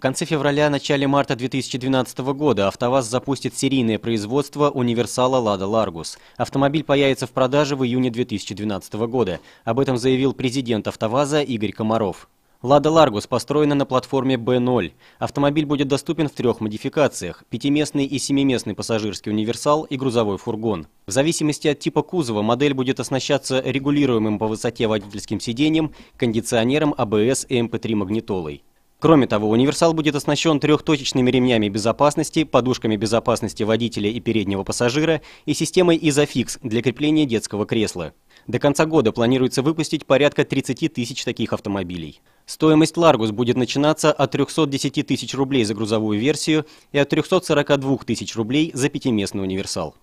В конце февраля-начале марта 2012 года «АвтоВАЗ» запустит серийное производство универсала «Лада Ларгус». Автомобиль появится в продаже в июне 2012 года. Об этом заявил президент «АвтоВАЗа» Игорь Комаров. «Лада Ларгус» построена на платформе B0. Автомобиль будет доступен в трех модификациях – пятиместный и семиместный пассажирский универсал и грузовой фургон. В зависимости от типа кузова модель будет оснащаться регулируемым по высоте водительским сиденьем, кондиционером, ABS а и mp эм 3 магнитолой. Кроме того, универсал будет оснащен трехточечными ремнями безопасности, подушками безопасности водителя и переднего пассажира и системой Isofix для крепления детского кресла. До конца года планируется выпустить порядка 30 тысяч таких автомобилей. Стоимость Largus будет начинаться от 310 тысяч рублей за грузовую версию и от 342 тысяч рублей за пятиместный универсал.